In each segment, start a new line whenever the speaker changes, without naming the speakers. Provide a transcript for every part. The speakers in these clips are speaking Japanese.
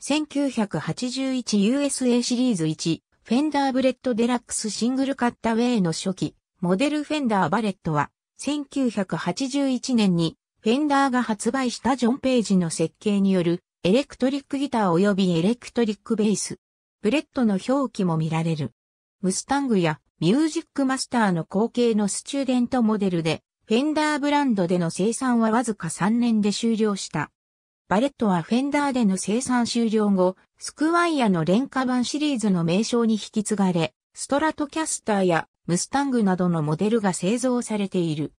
1981USA シリーズ1、フェンダーブレッドデラックスシングルカッタウェイの初期、モデルフェンダーバレットは、1981年に、フェンダーが発売したジョン・ページの設計による、エレクトリックギター及びエレクトリックベース。ブレッドの表記も見られる。ムスタングやミュージックマスターの後継のスチューデントモデルで、フェンダーブランドでの生産はわずか3年で終了した。バレットはフェンダーでの生産終了後、スクワイアの廉価版シリーズの名称に引き継がれ、ストラトキャスターやムスタングなどのモデルが製造されている。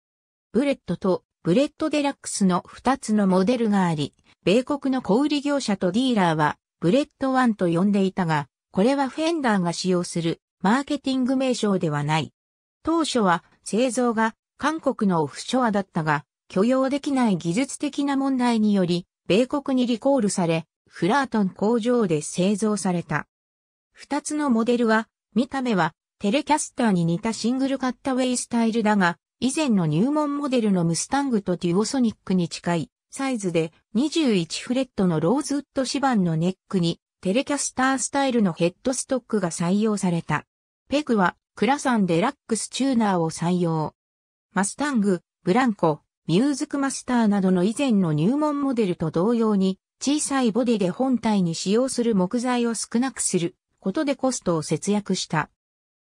ブレットとブレットデラックスの2つのモデルがあり、米国の小売業者とディーラーはブレット1と呼んでいたが、これはフェンダーが使用するマーケティング名称ではない。当初は製造が韓国のオフショアだったが、許容できない技術的な問題により、米国にリコールされ、フラートン工場で製造された。二つのモデルは、見た目はテレキャスターに似たシングルカッタウェイスタイルだが、以前の入門モデルのムスタングとデュオソニックに近いサイズで21フレットのローズウッド指板のネックにテレキャスタースタイルのヘッドストックが採用された。ペグはクラサンデラックスチューナーを採用。マスタング、ブランコ、ミューズクマスターなどの以前の入門モデルと同様に、小さいボディで本体に使用する木材を少なくすることでコストを節約した。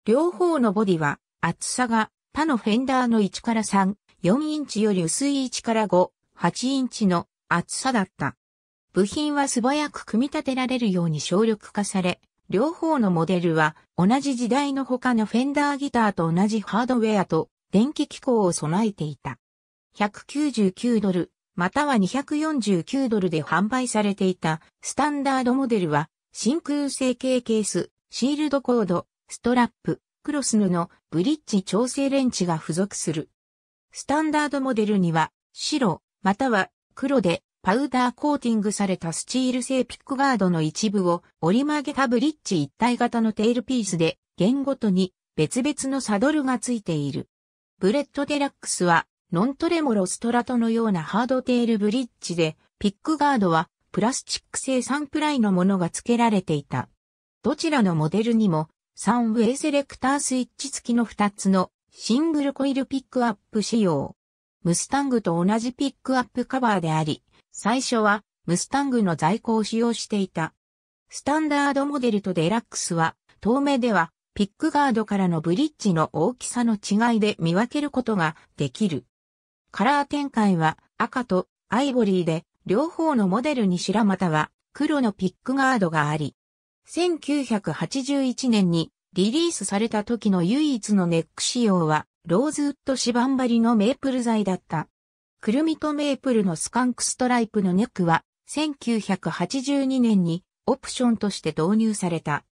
両方のボディは、厚さが他のフェンダーの1から3、4インチより薄い1から5、8インチの厚さだった。部品は素早く組み立てられるように省力化され、両方のモデルは同じ時代の他のフェンダーギターと同じハードウェアと電気機構を備えていた。199ドル、または249ドルで販売されていたスタンダードモデルは、真空成形ケース、シールドコード、ストラップ、クロス布、ブリッジ調整レンチが付属する。スタンダードモデルには、白、または黒でパウダーコーティングされたスチール製ピックガードの一部を折り曲げたブリッジ一体型のテールピースで、弦ごとに別々のサドルが付いている。ブレッドデラックスはノントレモロストラトのようなハードテールブリッジで、ピックガードはプラスチック製3プライのものが付けられていた。どちらのモデルにも、3ウェイセレクタースイッチ付きの2つのシングルコイルピックアップ仕様。ムスタングと同じピックアップカバーであり、最初はムスタングの在庫を使用していた。スタンダードモデルとデラックスは、透明ではピックガードからのブリッジの大きさの違いで見分けることができる。カラー展開は赤とアイボリーで両方のモデルに白または黒のピックガードがあり、1981年にリリースされた時の唯一のネック仕様はローズウッドバン。張りのメープル材だった。クルミとメープルのスカンクストライプのネックは1982年にオプションとして導入された。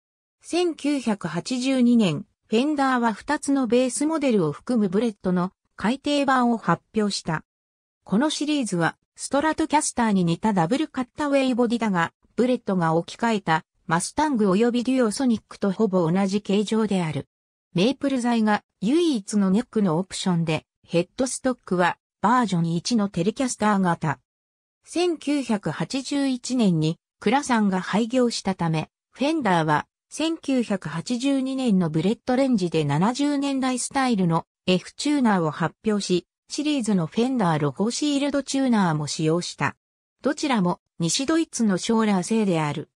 1982年、フェンダーは2つのベースモデルを含むブレッドの改訂版を発表した。このシリーズは、ストラトキャスターに似たダブルカッタウェイボディだが、ブレットが置き換えたマスタング及びデュオソニックとほぼ同じ形状である。メープル材が唯一のネックのオプションで、ヘッドストックはバージョン1のテレキャスター型。1981年にクラさんが廃業したため、フェンダーは1982年のブレットレンジで70年代スタイルの F チューナーを発表し、シリーズのフェンダーロゴシールドチューナーも使用した。どちらも西ドイツのショーラー製である。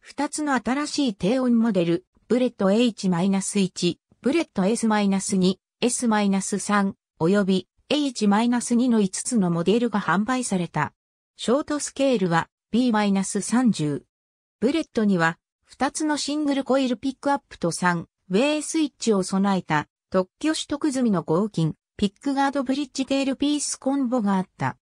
二つの新しい低音モデル、ブレット H-1、ブレット S-2、S-3、および H-2 の5つのモデルが販売された。ショートスケールは B-30。ブレットには2つのシングルコイルピックアップと3、ウェイスイッチを備えた特許取得済みの合金、ピックガードブリッジテールピースコンボがあった。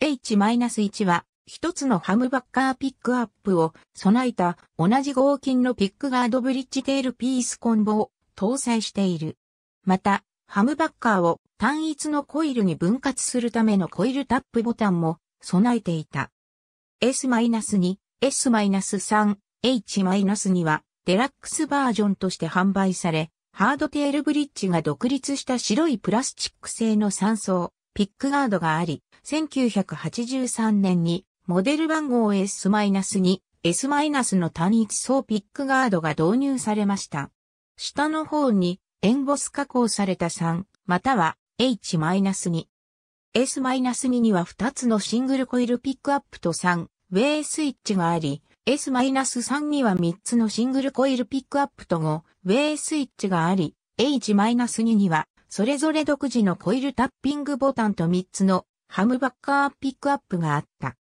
H-1 は、一つのハムバッカーピックアップを備えた同じ合金のピックガードブリッジテールピースコンボを搭載している。また、ハムバッカーを単一のコイルに分割するためのコイルタップボタンも備えていた。S-2、S-3、H-2 はデラックスバージョンとして販売され、ハードテールブリッジが独立した白いプラスチック製の3層、ピックガードがあり、1983年にモデル番号 S-2、S- の単一層ピックガードが導入されました。下の方にエンボス加工された3、または H-2。S-2 には2つのシングルコイルピックアップと3、ウェイスイッチがあり、S-3 には3つのシングルコイルピックアップと5、ウェイスイッチがあり、H-2 には、それぞれ独自のコイルタッピングボタンと3つのハムバッカーピックアップがあった。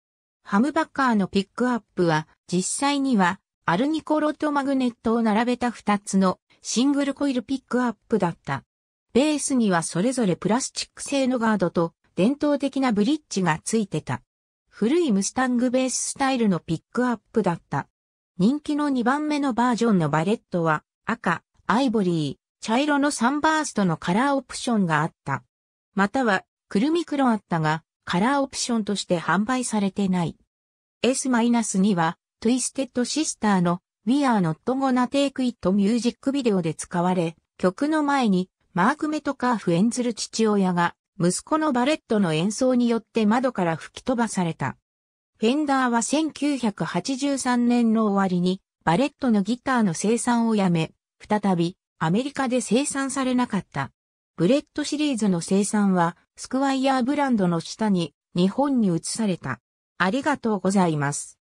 ハムバッカーのピックアップは、実際には、アルニコロとマグネットを並べた2つのシングルコイルピックアップだった。ベースにはそれぞれプラスチック製のガードと伝統的なブリッジがついてた。古いムスタングベーススタイルのピックアップだった。人気の2番目のバージョンのバレットは赤、アイボリー、茶色のサンバーストのカラーオプションがあった。または、クルミクロあったが、カラーオプションとして販売されてない。S-2 は、トゥイステッドシスターの We Are Not Gonna Take It ミュージックビデオで使われ、曲の前に、マーク・メトカーフ演ずる父親が、息子のバレットの演奏によって窓から吹き飛ばされた。フェンダーは1983年の終わりに、バレットのギターの生産をやめ、再び、アメリカで生産されなかった。ブレットシリーズの生産は、スクワイヤーブランドの下に、日本に移された。ありがとうございます。